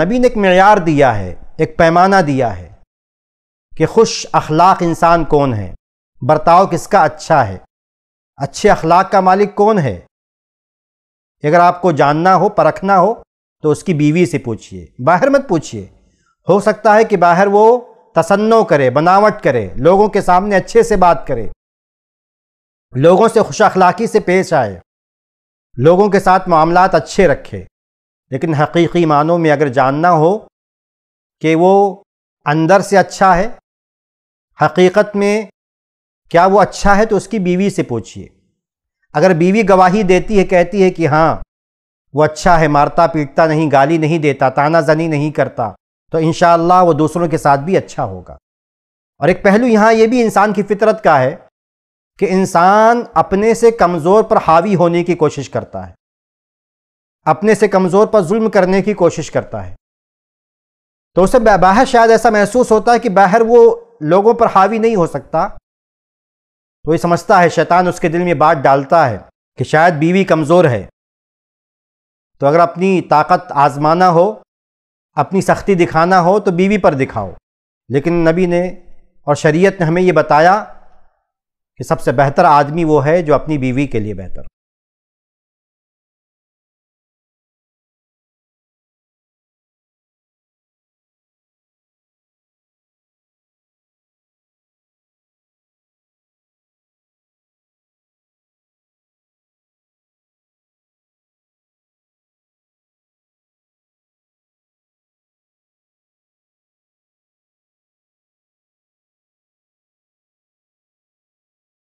नबी ने एक मैार दिया है एक पैमाना दिया है कि खुश अखलाक इंसान कौन है बर्ताव किसका अच्छा है अच्छे अखलाक का मालिक कौन है अगर आपको जानना हो परखना हो तो उसकी बीवी से पूछिए बाहर मत पूछिए हो सकता है कि बाहर वो तसन्नो करे बनावट करे लोगों के सामने अच्छे से बात करे लोगों से खुश अखलाकी से पेश आए लोगों के साथ मामला अच्छे रखे लेकिन हकीकी मानों में अगर जानना हो कि वो अंदर से अच्छा है हकीकत में क्या वो अच्छा है तो उसकी बीवी से पूछिए अगर बीवी गवाही देती है कहती है कि हाँ वो अच्छा है मारता पीटता नहीं गाली नहीं देता ताना जनी नहीं करता तो इन वो दूसरों के साथ भी अच्छा होगा और एक पहलू यहाँ ये भी इंसान की फितरत का है कि इंसान अपने से कमज़ोर पर हावी होने की कोशिश करता है अपने से कमज़ोर पर जुल्म करने की कोशिश करता है तो उसे बाहर शायद ऐसा महसूस होता है कि बाहर वो लोगों पर हावी नहीं हो सकता तो ये समझता है शैतान उसके दिल में बात डालता है कि शायद बीवी कमज़ोर है तो अगर अपनी ताकत आजमाना हो अपनी सख्ती दिखाना हो तो बीवी पर दिखाओ लेकिन नबी ने और शरीयत ने हमें ये बताया कि सबसे बेहतर आदमी वो है जो अपनी बीवी के लिए बेहतर